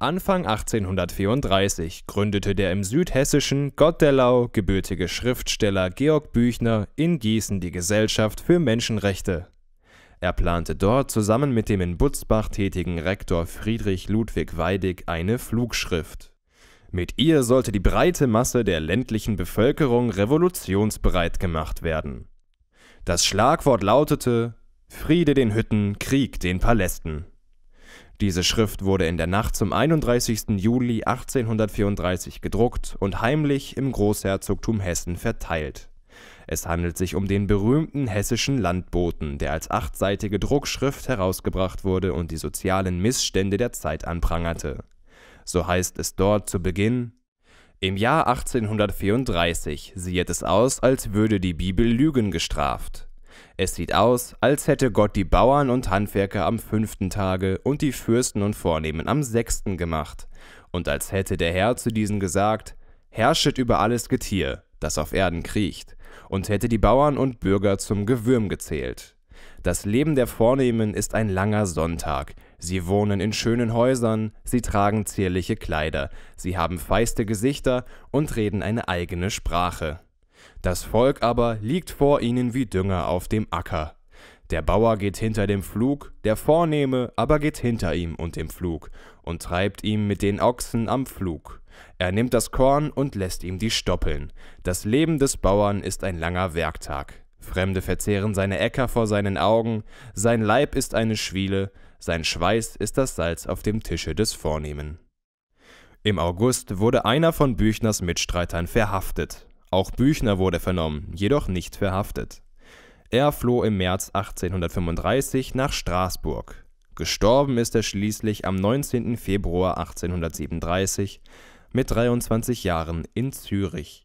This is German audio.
Anfang 1834 gründete der im südhessischen Gottelau gebürtige Schriftsteller Georg Büchner in Gießen die Gesellschaft für Menschenrechte. Er plante dort zusammen mit dem in Butzbach tätigen Rektor Friedrich Ludwig Weidig eine Flugschrift. Mit ihr sollte die breite Masse der ländlichen Bevölkerung revolutionsbereit gemacht werden. Das Schlagwort lautete Friede den Hütten, Krieg den Palästen. Diese Schrift wurde in der Nacht zum 31. Juli 1834 gedruckt und heimlich im Großherzogtum Hessen verteilt. Es handelt sich um den berühmten hessischen Landboten, der als achtseitige Druckschrift herausgebracht wurde und die sozialen Missstände der Zeit anprangerte. So heißt es dort zu Beginn Im Jahr 1834 sieht es aus, als würde die Bibel Lügen gestraft. Es sieht aus, als hätte Gott die Bauern und Handwerker am fünften Tage und die Fürsten und Vornehmen am sechsten gemacht, und als hätte der Herr zu diesen gesagt, Herrschet über alles Getier, das auf Erden kriecht, und hätte die Bauern und Bürger zum Gewürm gezählt. Das Leben der Vornehmen ist ein langer Sonntag, Sie wohnen in schönen Häusern, sie tragen zierliche Kleider, sie haben feiste Gesichter und reden eine eigene Sprache. Das Volk aber liegt vor ihnen wie Dünger auf dem Acker. Der Bauer geht hinter dem Flug, der Vornehme aber geht hinter ihm und dem Flug und treibt ihm mit den Ochsen am Flug. Er nimmt das Korn und lässt ihm die Stoppeln. Das Leben des Bauern ist ein langer Werktag. Fremde verzehren seine Äcker vor seinen Augen, sein Leib ist eine Schwiele, sein Schweiß ist das Salz auf dem Tische des Vornehmen. Im August wurde einer von Büchners Mitstreitern verhaftet. Auch Büchner wurde vernommen, jedoch nicht verhaftet. Er floh im März 1835 nach Straßburg. Gestorben ist er schließlich am 19. Februar 1837 mit 23 Jahren in Zürich.